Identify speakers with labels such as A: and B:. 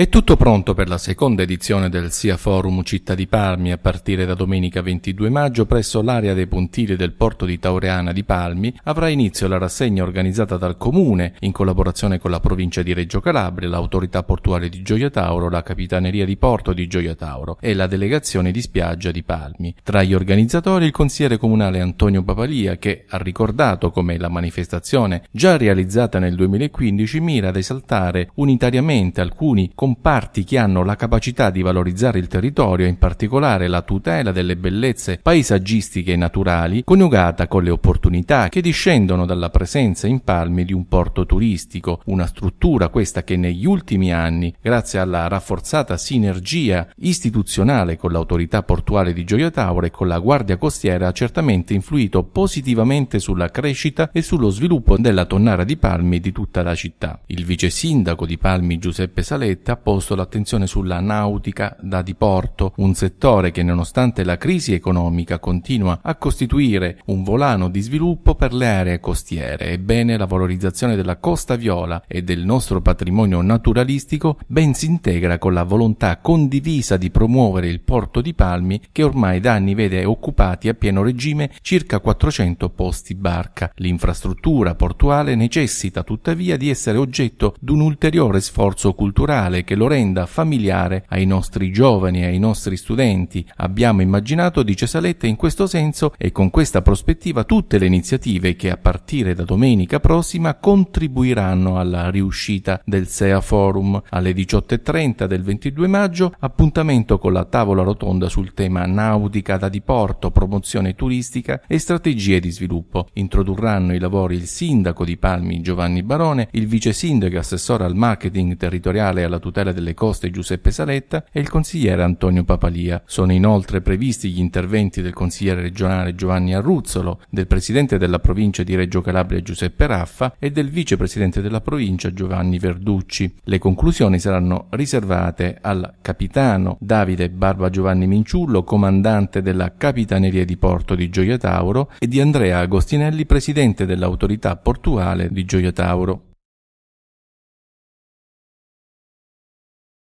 A: È tutto pronto per la seconda edizione del SIA Forum Città di Palmi a partire da domenica 22 maggio presso l'area dei Pontili del porto di Taureana di Palmi avrà inizio la rassegna organizzata dal Comune in collaborazione con la provincia di Reggio Calabria, l'autorità portuale di Gioia Tauro, la capitaneria di porto di Gioia Tauro e la delegazione di spiaggia di Palmi. Tra gli organizzatori il consigliere comunale Antonio Papalia che ha ricordato come la manifestazione già realizzata nel 2015 mira ad esaltare unitariamente alcuni comuni comparti che hanno la capacità di valorizzare il territorio, in particolare la tutela delle bellezze paesaggistiche e naturali, coniugata con le opportunità che discendono dalla presenza in palmi di un porto turistico, una struttura questa che negli ultimi anni, grazie alla rafforzata sinergia istituzionale con l'autorità portuale di Gioia Tauro e con la Guardia Costiera, ha certamente influito positivamente sulla crescita e sullo sviluppo della tonnara di palmi di tutta la città. Il vice sindaco di Palmi Giuseppe Saletta posto l'attenzione sulla nautica da diporto, un settore che nonostante la crisi economica continua a costituire un volano di sviluppo per le aree costiere. Ebbene, la valorizzazione della Costa Viola e del nostro patrimonio naturalistico ben si integra con la volontà condivisa di promuovere il porto di Palmi che ormai da anni vede occupati a pieno regime circa 400 posti barca. L'infrastruttura portuale necessita tuttavia di essere oggetto di un ulteriore sforzo culturale digitale che lo renda familiare ai nostri giovani, e ai nostri studenti. Abbiamo immaginato, dice Saletta, in questo senso e con questa prospettiva tutte le iniziative che a partire da domenica prossima contribuiranno alla riuscita del SEA Forum. Alle 18.30 del 22 maggio appuntamento con la tavola rotonda sul tema nautica da diporto, promozione turistica e strategie di sviluppo. Introdurranno i lavori il sindaco di Palmi Giovanni Barone, il vice sindaco e assessore al marketing territoriale e alla tutela tutela delle coste Giuseppe Saletta e il consigliere Antonio Papalia. Sono inoltre previsti gli interventi del consigliere regionale Giovanni Arruzzolo, del presidente della provincia di Reggio Calabria Giuseppe Raffa e del vicepresidente della provincia Giovanni Verducci. Le conclusioni saranno riservate al capitano Davide Barba Giovanni Minciullo, comandante della Capitaneria di Porto di Gioia Tauro, e di Andrea Agostinelli, presidente dell'autorità portuale di Gioia Tauro.